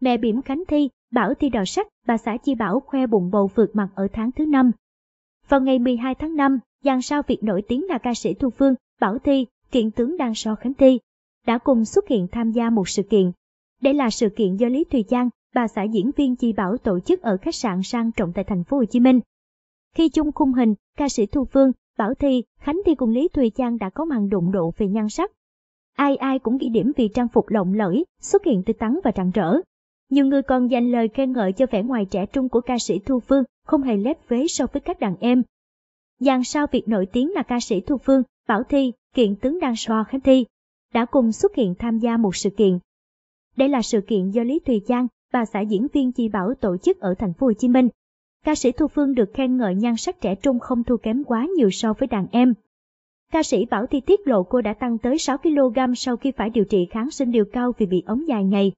Mẹ bỉm Khánh Thi, Bảo Thi đò sách, bà xã Chi Bảo khoe bụng bầu vượt mặt ở tháng thứ năm. Vào ngày 12 tháng 5, dàn sao việc nổi tiếng là ca sĩ Thu Phương, Bảo Thi, kiện tướng đang so Khánh Thi, đã cùng xuất hiện tham gia một sự kiện. Đây là sự kiện do Lý Thùy Giang, bà xã diễn viên Chi Bảo tổ chức ở khách sạn sang trọng tại thành phố Hồ Chí Minh. Khi chung khung hình, ca sĩ Thu Phương, Bảo Thi, Khánh Thi cùng Lý Thùy Giang đã có màn đụng độ về nhan sắc. Ai ai cũng ghi điểm vì trang phục lộng lẫy, xuất hiện tươi tắn và rạng rỡ. Nhiều người còn dành lời khen ngợi cho vẻ ngoài trẻ trung của ca sĩ Thu Phương, không hề lép vế so với các đàn em. Dàn sao việc nổi tiếng là ca sĩ Thu Phương, Bảo Thi, Kiện Tướng Đan So Khánh Thi, đã cùng xuất hiện tham gia một sự kiện. Đây là sự kiện do Lý Thùy Giang và xã diễn viên Chi Bảo tổ chức ở thành phố Hồ Chí Minh. Ca sĩ Thu Phương được khen ngợi nhan sắc trẻ trung không thua kém quá nhiều so với đàn em. Ca sĩ Bảo Thi tiết lộ cô đã tăng tới 6 kg sau khi phải điều trị kháng sinh liều cao vì bị ống dài ngày.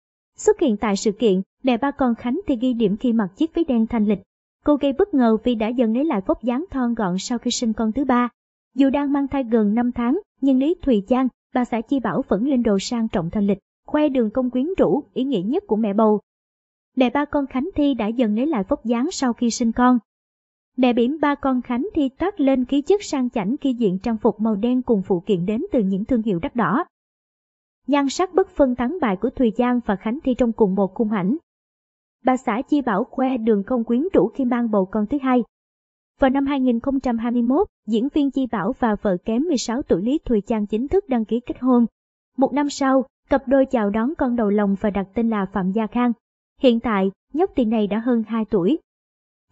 Xuất hiện tại sự kiện, mẹ ba con Khánh thì ghi điểm khi mặc chiếc váy đen thanh lịch. Cô gây bất ngờ vì đã dần lấy lại vóc dáng thon gọn sau khi sinh con thứ ba. Dù đang mang thai gần 5 tháng, nhưng Lý Thùy Giang, bà xã Chi Bảo vẫn lên đồ sang trọng thanh lịch, khoe đường công quyến rũ, ý nghĩa nhất của mẹ bầu. Mẹ ba con Khánh Thi đã dần lấy lại vóc dáng sau khi sinh con. Mẹ bỉm ba con Khánh Thi toát lên khí chất sang chảnh khi diện trang phục màu đen cùng phụ kiện đến từ những thương hiệu đắt đỏ nhan sắc bất phân thắng bại của Thùy Giang và Khánh Thi trong cùng một khung ảnh. Bà xã Chi Bảo khoe đường công quyến rũ khi mang bầu con thứ hai. Vào năm 2021, diễn viên Chi Bảo và vợ kém 16 tuổi Lý Thùy Giang chính thức đăng ký kết hôn. Một năm sau, cặp đôi chào đón con đầu lòng và đặt tên là Phạm Gia Khang. Hiện tại, nhóc tiền này đã hơn 2 tuổi.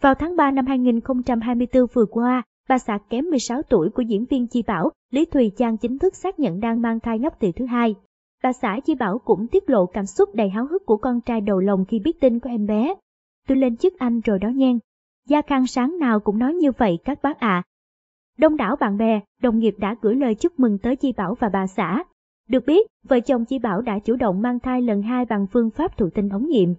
Vào tháng 3 năm 2024 vừa qua, bà xã kém 16 tuổi của diễn viên Chi Bảo, Lý Thùy Trang chính thức xác nhận đang mang thai nhóc tỷ thứ hai Bà xã Chi Bảo cũng tiết lộ cảm xúc đầy háo hức của con trai đầu lòng khi biết tin của em bé. Tôi lên chức anh rồi đó nhen. Gia Khang sáng nào cũng nói như vậy các bác ạ. À. Đông đảo bạn bè, đồng nghiệp đã gửi lời chúc mừng tới Chi Bảo và bà xã. Được biết, vợ chồng Chi Bảo đã chủ động mang thai lần hai bằng phương pháp thụ tinh ống nghiệm.